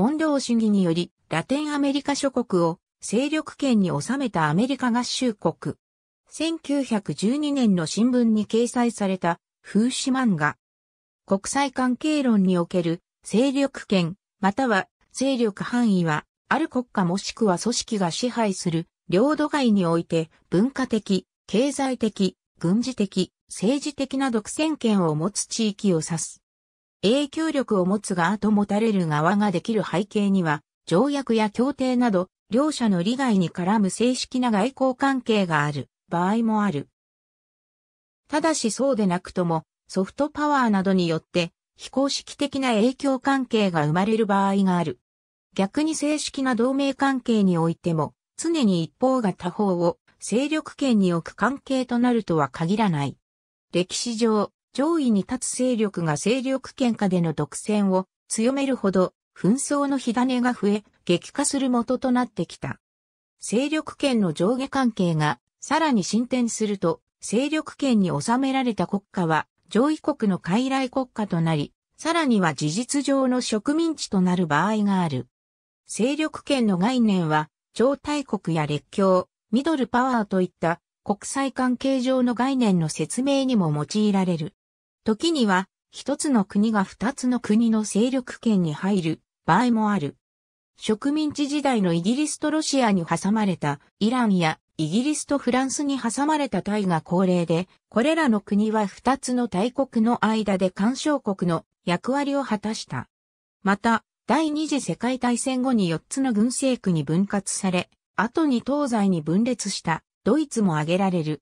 モンロー主義により、ラテンアメリカ諸国を勢力圏に収めたアメリカ合衆国。1912年の新聞に掲載された風刺漫画。国際関係論における勢力圏、または勢力範囲は、ある国家もしくは組織が支配する領土外において文化的、経済的、軍事的、政治的な独占権を持つ地域を指す。影響力を持つ側と持たれる側ができる背景には、条約や協定など、両者の利害に絡む正式な外交関係がある場合もある。ただしそうでなくとも、ソフトパワーなどによって、非公式的な影響関係が生まれる場合がある。逆に正式な同盟関係においても、常に一方が他方を勢力圏に置く関係となるとは限らない。歴史上、上位に立つ勢力が勢力圏下での独占を強めるほど、紛争の火種が増え、激化する元となってきた。勢力圏の上下関係がさらに進展すると、勢力圏に収められた国家は上位国の傀儡国家となり、さらには事実上の植民地となる場合がある。勢力圏の概念は、超大国や列強、ミドルパワーといった国際関係上の概念の説明にも用いられる。時には、一つの国が二つの国の勢力圏に入る場合もある。植民地時代のイギリスとロシアに挟まれたイランやイギリスとフランスに挟まれたタイが高齢で、これらの国は二つの大国の間で干渉国の役割を果たした。また、第二次世界大戦後に四つの軍政区に分割され、後に東西に分裂したドイツも挙げられる。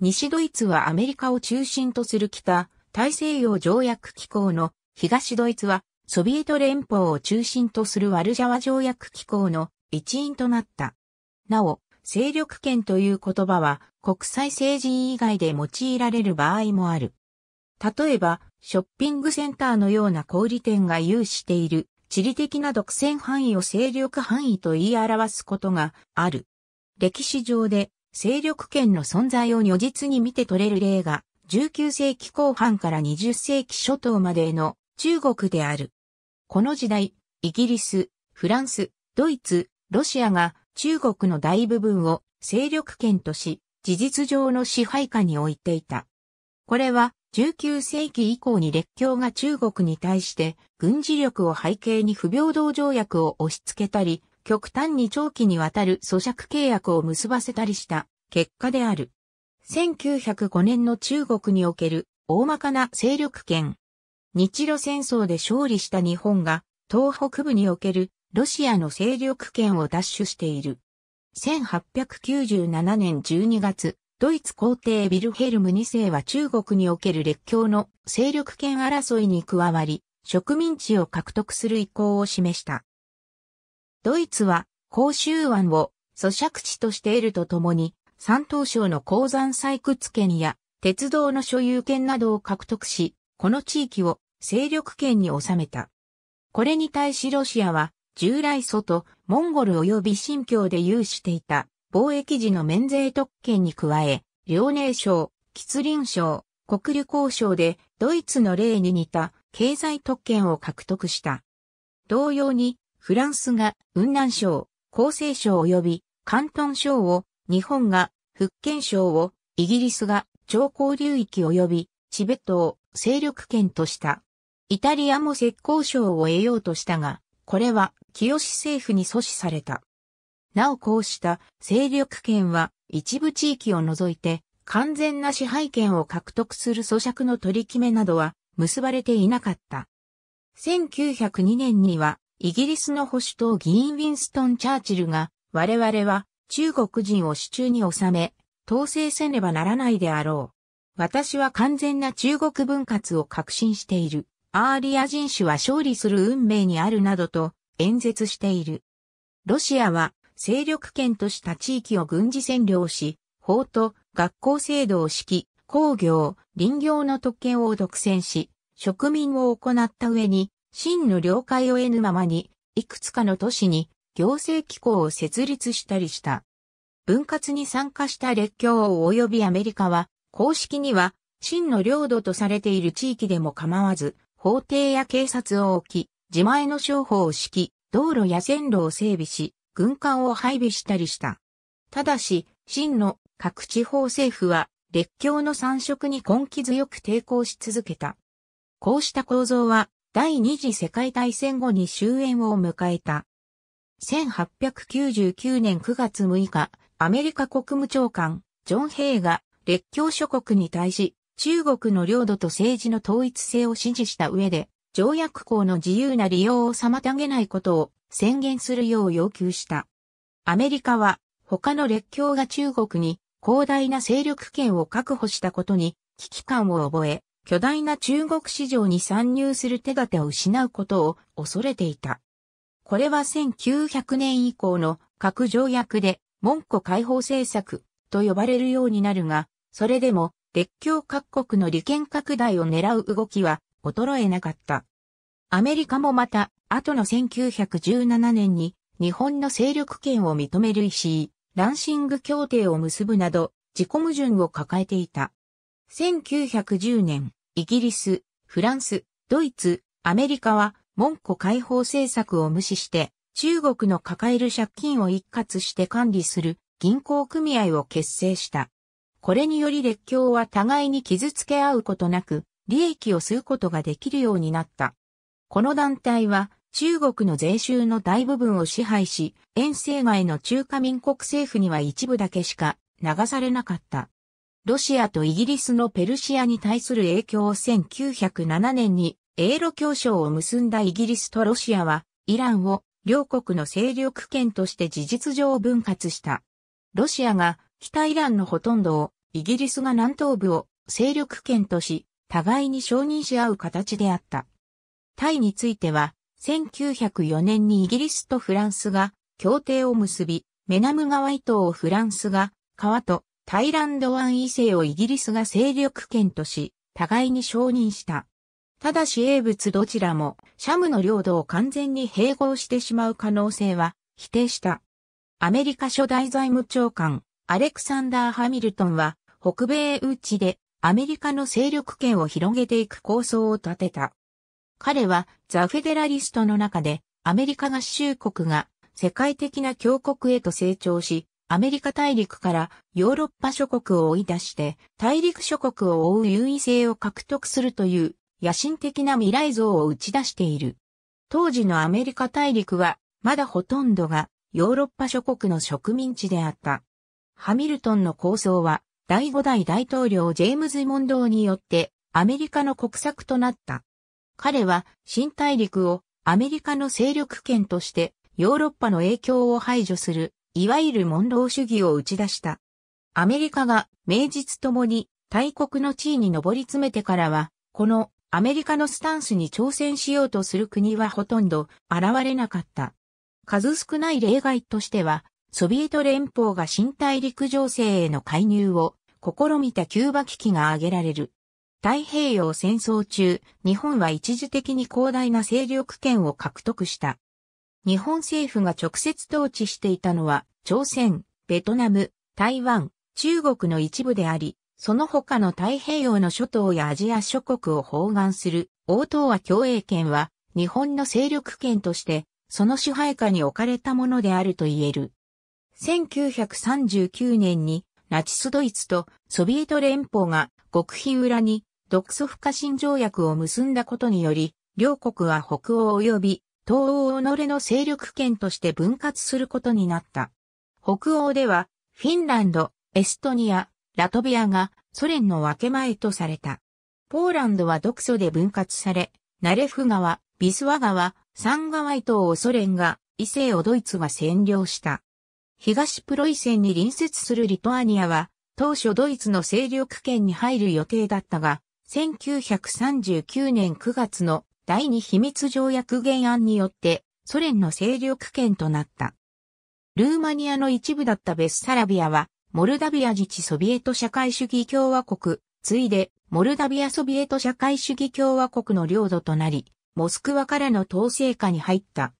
西ドイツはアメリカを中心とする北、大西洋条約機構の東ドイツはソビエト連邦を中心とするワルジャワ条約機構の一員となった。なお、勢力圏という言葉は国際政治以外で用いられる場合もある。例えば、ショッピングセンターのような小売店が有している地理的な独占範囲を勢力範囲と言い表すことがある。歴史上で勢力圏の存在を如実に見て取れる例が19世紀後半から20世紀初頭までの中国である。この時代、イギリス、フランス、ドイツ、ロシアが中国の大部分を勢力圏とし、事実上の支配下に置いていた。これは19世紀以降に列強が中国に対して軍事力を背景に不平等条約を押し付けたり、極端に長期にわたる咀嚼契約を結ばせたりした結果である。1905年の中国における大まかな勢力圏。日露戦争で勝利した日本が東北部におけるロシアの勢力圏を奪取している。1897年12月、ドイツ皇帝ビルヘルム2世は中国における列強の勢力圏争いに加わり、植民地を獲得する意向を示した。ドイツは、甲州湾を咀嚼地として得るとともに、山東省の鉱山採掘権や鉄道の所有権などを獲得し、この地域を勢力圏に収めた。これに対しロシアは、従来外、モンゴル及び新疆で有していた貿易時の免税特権に加え、遼寧省、吉林省、国旅行省でドイツの例に似た経済特権を獲得した。同様に、フランスが雲南省、厚生省及び広東省を日本が福建省を、イギリスが長江流域及びチベットを勢力圏とした。イタリアも浙江省を得ようとしたが、これは清政府に阻止された。なおこうした勢力圏は一部地域を除いて完全な支配権を獲得する咀嚼の取り決めなどは結ばれていなかった。1902年にはイギリスの保守党議員ウィンストン・チャーチルが我々は中国人を手中に収め、統制せねばならないであろう。私は完全な中国分割を確信している。アーリア人種は勝利する運命にあるなどと演説している。ロシアは勢力圏とした地域を軍事占領し、法と学校制度を敷き、工業、林業の特権を独占し、植民を行った上に、真の了解を得ぬままに、いくつかの都市に行政機構を設立したりした。分割に参加した列強王及びアメリカは、公式には、真の領土とされている地域でも構わず、法廷や警察を置き、自前の商法を敷き、道路や線路を整備し、軍艦を配備したりした。ただし、真の各地方政府は、列強の参色に根気強く抵抗し続けた。こうした構造は、第二次世界大戦後に終焉を迎えた。1899年9月6日、アメリカ国務長官、ジョン・ヘイが、列強諸国に対し、中国の領土と政治の統一性を支持した上で、条約項の自由な利用を妨げないことを宣言するよう要求した。アメリカは、他の列強が中国に広大な勢力圏を確保したことに危機感を覚え、巨大な中国市場に参入する手立てを失うことを恐れていた。これは1900年以降の各条約で、文庫解放政策と呼ばれるようになるが、それでも列強各国の利権拡大を狙う動きは衰えなかった。アメリカもまた、後の1917年に日本の勢力圏を認める石井、ランシング協定を結ぶなど、自己矛盾を抱えていた。1910年、イギリス、フランス、ドイツ、アメリカは門戸解放政策を無視して、中国の抱える借金を一括して管理する銀行組合を結成した。これにより列強は互いに傷つけ合うことなく、利益を吸うことができるようになった。この団体は中国の税収の大部分を支配し、遠征外の中華民国政府には一部だけしか流されなかった。ロシアとイギリスのペルシアに対する影響を1907年に英露協商を結んだイギリスとロシアは、イランを両国の勢力圏として事実上分割した。ロシアが北イランのほとんどを、イギリスが南東部を勢力圏とし、互いに承認し合う形であった。タイについては、1904年にイギリスとフランスが協定を結び、メナム川伊東をフランスが、川とタイランド湾以西をイギリスが勢力圏とし、互いに承認した。ただし英仏どちらも、シャムの領土を完全に併合してしまう可能性は否定した。アメリカ初代財務長官、アレクサンダー・ハミルトンは、北米ウちでアメリカの勢力圏を広げていく構想を立てた。彼は、ザ・フェデラリストの中で、アメリカ合衆国が世界的な強国へと成長し、アメリカ大陸からヨーロッパ諸国を追い出して、大陸諸国を追う優位性を獲得するという野心的な未来像を打ち出している。当時のアメリカ大陸は、まだほとんどがヨーロッパ諸国の植民地であった。ハミルトンの構想は、第5代大統領ジェームズ・モンドーによってアメリカの国策となった。彼は新大陸をアメリカの勢力圏としてヨーロッパの影響を排除する、いわゆるモンロー主義を打ち出した。アメリカが名実ともに大国の地位に上り詰めてからは、このアメリカのスタンスに挑戦しようとする国はほとんど現れなかった。数少ない例外としては、ソビエト連邦が新大陸情勢への介入を試みたキューバ危機が挙げられる。太平洋戦争中、日本は一時的に広大な勢力圏を獲得した。日本政府が直接統治していたのは、朝鮮、ベトナム、台湾、中国の一部であり、その他の太平洋の諸島やアジア諸国を包含する、王東亜共栄圏は、日本の勢力圏として、その支配下に置かれたものであると言える。1939年に、ナチスドイツとソビエト連邦が極秘裏に独ソ不可侵条約を結んだことにより、両国は北欧及び東欧己の勢力圏として分割することになった。北欧では、フィンランド、エストニア、ラトビアがソ連の分け前とされた。ポーランドは独ソで分割され、ナレフ川、ビスワ川、サンガワイ島をソ連が、異性をドイツが占領した。東プロイセンに隣接するリトアニアは、当初ドイツの勢力圏に入る予定だったが、1939年9月の第二秘密条約原案によってソ連の勢力圏となった。ルーマニアの一部だったベスサラビアはモルダビア自治ソビエト社会主義共和国、ついで、モルダビアソビエト社会主義共和国の領土となり、モスクワからの統制下に入った。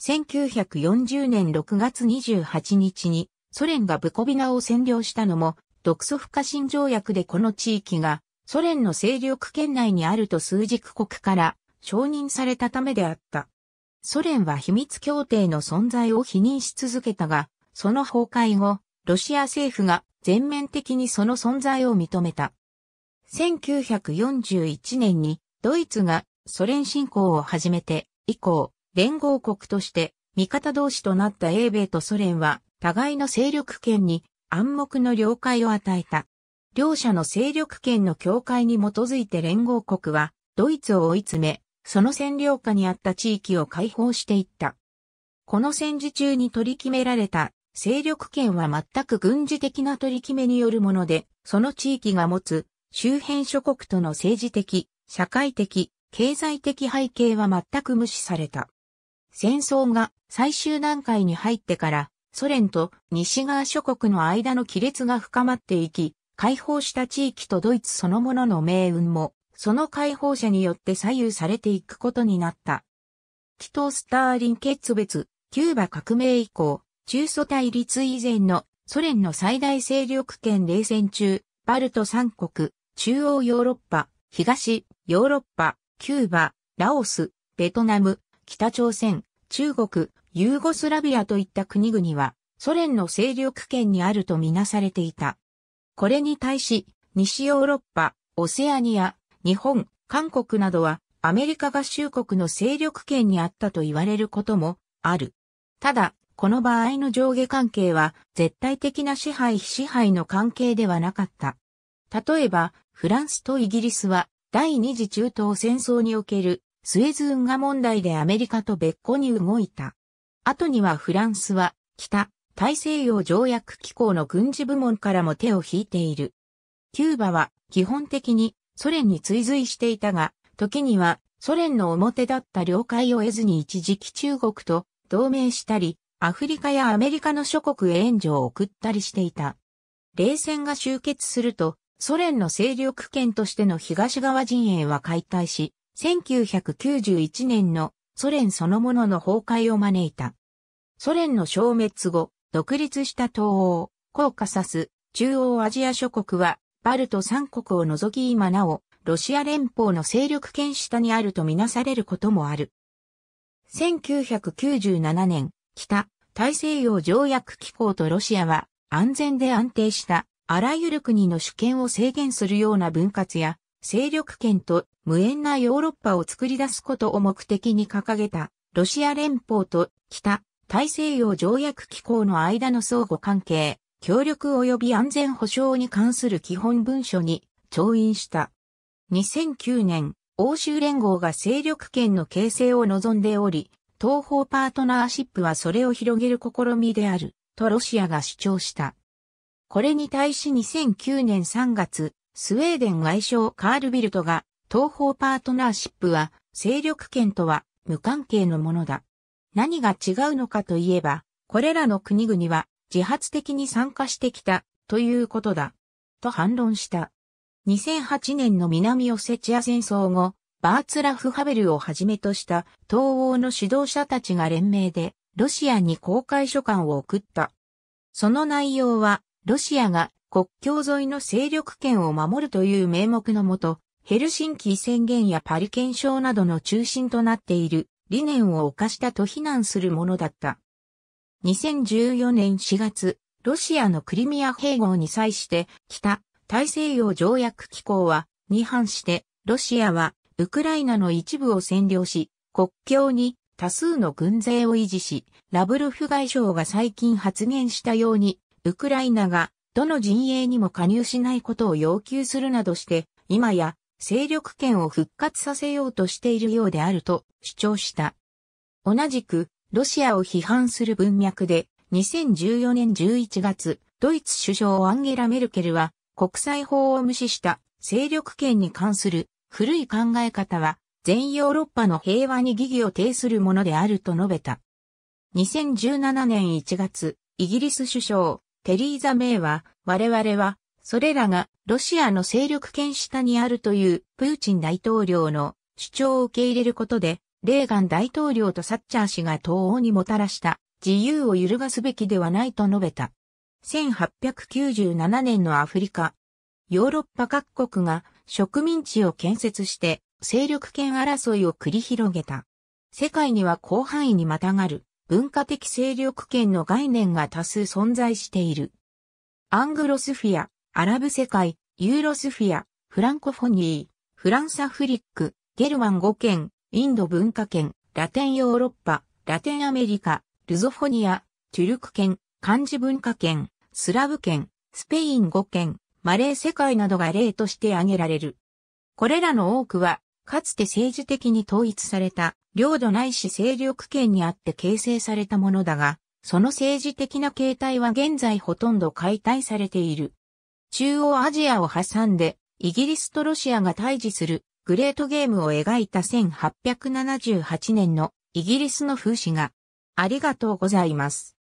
1940年6月28日に、ソ連がブコビナを占領したのも、独ソ不可侵条約でこの地域が、ソ連の勢力圏内にあると数軸国から承認されたためであった。ソ連は秘密協定の存在を否認し続けたが、その崩壊後、ロシア政府が全面的にその存在を認めた。1941年にドイツがソ連侵攻を始めて以降、連合国として味方同士となった英米とソ連は互いの勢力圏に暗黙の了解を与えた。両者の勢力圏の境界に基づいて連合国はドイツを追い詰め、その占領下にあった地域を解放していった。この戦時中に取り決められた勢力圏は全く軍事的な取り決めによるもので、その地域が持つ周辺諸国との政治的、社会的、経済的背景は全く無視された。戦争が最終段階に入ってからソ連と西側諸国の間の亀裂が深まっていき、解放した地域とドイツそのものの命運も、その解放者によって左右されていくことになった。キトー・スターリン決別、キューバ革命以降、中ソ対立以前のソ連の最大勢力圏冷戦中、バルト三国、中央ヨーロッパ、東ヨーロッパ、キューバ、ラオス、ベトナム、北朝鮮、中国、ユーゴスラビアといった国々は、ソ連の勢力圏にあるとみなされていた。これに対し、西ヨーロッパ、オセアニア、日本、韓国などは、アメリカ合衆国の勢力圏にあったと言われることもある。ただ、この場合の上下関係は絶対的な支配非支配の関係ではなかった。例えば、フランスとイギリスは第二次中東戦争におけるスエズ運河問題でアメリカと別個に動いた。後にはフランスは北大西洋条約機構の軍事部門からも手を引いている。キューバは基本的にソ連に追随していたが、時にはソ連の表だった了解を得ずに一時期中国と同盟したり、アフリカやアメリカの諸国へ援助を送ったりしていた。冷戦が終結すると、ソ連の勢力圏としての東側陣営は解体し、1991年のソ連そのものの崩壊を招いた。ソ連の消滅後、独立した東欧、コーカサス、中央アジア諸国は、バルト三国を除き今なお、ロシア連邦の勢力圏下にあるとみなされることもある。1997年、北、大西洋条約機構とロシアは安全で安定したあらゆる国の主権を制限するような分割や勢力圏と無縁なヨーロッパを作り出すことを目的に掲げたロシア連邦と北大西洋条約機構の間の相互関係、協力及び安全保障に関する基本文書に調印した。2009年、欧州連合が勢力圏の形成を望んでおり、東方パートナーシップはそれを広げる試みである、とロシアが主張した。これに対し2009年3月、スウェーデン外相カールビルトが、東方パートナーシップは、勢力圏とは無関係のものだ。何が違うのかといえば、これらの国々は自発的に参加してきたということだ。と反論した。2008年の南オセチア戦争後、バーツラフ・ハベルをはじめとした東欧の指導者たちが連名でロシアに公開書簡を送った。その内容は、ロシアが国境沿いの勢力圏を守るという名目のもと、ヘルシンキ宣言やパリ憲章などの中心となっている理念を犯したと非難するものだった。2014年4月、ロシアのクリミア併合に際して、北大西洋条約機構は、に反して、ロシアはウクライナの一部を占領し、国境に多数の軍勢を維持し、ラブロフ外相が最近発言したように、ウクライナがどの陣営にも加入しないことを要求するなどして、今や勢力圏を復活させようとしているようであると主張した。同じく、ロシアを批判する文脈で、2014年11月、ドイツ首相アンゲラ・メルケルは、国際法を無視した勢力圏に関する古い考え方は、全ヨーロッパの平和に疑義を呈するものであると述べた。2017年1月、イギリス首相、テリーザ・メイは、我々は、それらがロシアの勢力圏下にあるというプーチン大統領の主張を受け入れることで、レーガン大統領とサッチャー氏が東欧にもたらした自由を揺るがすべきではないと述べた。1897年のアフリカ。ヨーロッパ各国が植民地を建設して、勢力圏争いを繰り広げた。世界には広範囲にまたがる文化的勢力圏の概念が多数存在している。アングロスフィア、アラブ世界、ユーロスフィア、フランコフォニー、フランサフリック、ゲルマン語圏、インド文化圏、ラテンヨーロッパ、ラテンアメリカ、ルゾフォニア、トゥルク圏、漢字文化圏、スラブ圏、スペイン語圏、マレー世界などが例として挙げられる。これらの多くは、かつて政治的に統一された、領土ないし勢力圏にあって形成されたものだが、その政治的な形態は現在ほとんど解体されている。中央アジアを挟んで、イギリスとロシアが対峙するグレートゲームを描いた1878年のイギリスの風刺がありがとうございます。